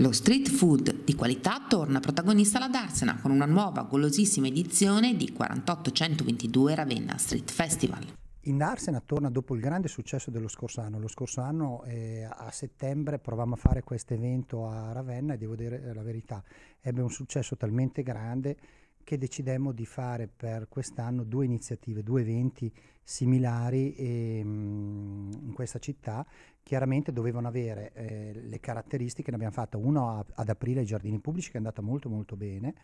Lo street food di qualità torna protagonista alla Darsena con una nuova golosissima edizione di 4822 Ravenna Street Festival. In Darsena torna dopo il grande successo dello scorso anno. Lo scorso anno eh, a settembre provammo a fare questo evento a Ravenna e devo dire eh, la verità, ebbe un successo talmente grande che decidemmo di fare per quest'anno due iniziative, due eventi similari ehm, in questa città chiaramente dovevano avere eh, le caratteristiche, ne abbiamo fatta uno a, ad aprile ai giardini pubblici che è andata molto molto bene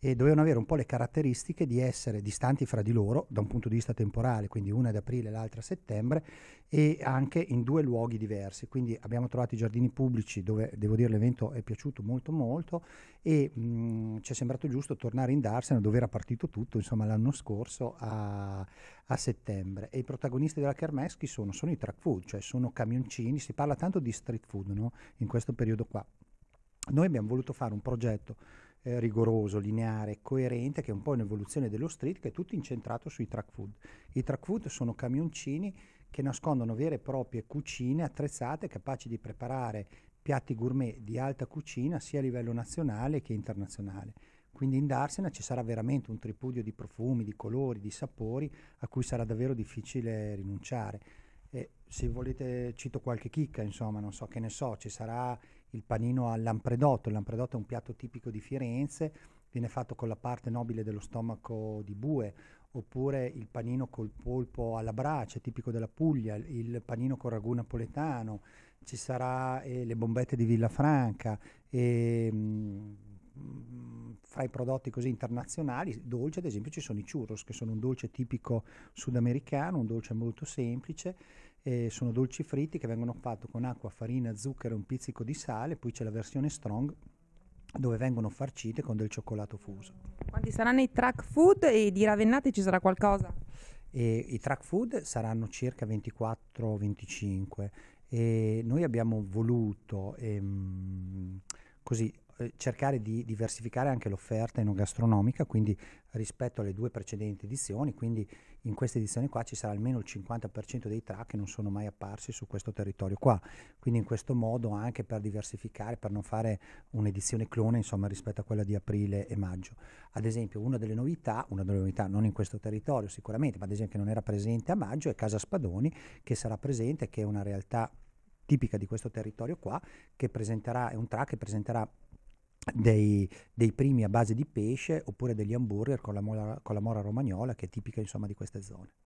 e dovevano avere un po' le caratteristiche di essere distanti fra di loro da un punto di vista temporale, quindi una ad aprile e l'altra a settembre e anche in due luoghi diversi, quindi abbiamo trovato i giardini pubblici dove devo dire l'evento è piaciuto molto molto e mh, ci è sembrato giusto tornare in Darsena dove era partito tutto insomma l'anno scorso a, a settembre dicembre e i protagonisti della kermesse sono? Sono i track food, cioè sono camioncini, si parla tanto di street food no? in questo periodo qua. Noi abbiamo voluto fare un progetto eh, rigoroso, lineare, coerente, che è un po' un'evoluzione dello street, che è tutto incentrato sui track food. I track food sono camioncini che nascondono vere e proprie cucine attrezzate, capaci di preparare piatti gourmet di alta cucina sia a livello nazionale che internazionale quindi in Darsena ci sarà veramente un tripudio di profumi, di colori, di sapori a cui sarà davvero difficile rinunciare. E se volete cito qualche chicca, insomma, non so che ne so, ci sarà il panino al lampredotto. Il lampredotto è un piatto tipico di Firenze, viene fatto con la parte nobile dello stomaco di bue, oppure il panino col polpo alla brace, tipico della Puglia, il panino con ragù napoletano, ci saranno eh, le bombette di Villafranca, e, ehm, mh, tra i prodotti così internazionali, dolci ad esempio ci sono i churros che sono un dolce tipico sudamericano, un dolce molto semplice, eh, sono dolci fritti che vengono fatti con acqua, farina, zucchero e un pizzico di sale, poi c'è la versione strong dove vengono farcite con del cioccolato fuso. Quanti saranno i track food e di ravennate ci sarà qualcosa? E I track food saranno circa 24-25 e noi abbiamo voluto ehm, così eh, cercare di diversificare anche l'offerta enogastronomica, quindi rispetto alle due precedenti edizioni, quindi in queste edizioni qua ci sarà almeno il 50% dei track che non sono mai apparsi su questo territorio qua, quindi in questo modo anche per diversificare, per non fare un'edizione clone insomma, rispetto a quella di aprile e maggio. Ad esempio una delle novità, una delle novità non in questo territorio sicuramente, ma ad esempio che non era presente a maggio è Casa Spadoni che sarà presente, che è una realtà tipica di questo territorio qua, che presenterà, è un track che presenterà dei, dei, primi a base di pesce oppure degli hamburger con la, mora, con la mora romagnola che è tipica insomma di queste zone.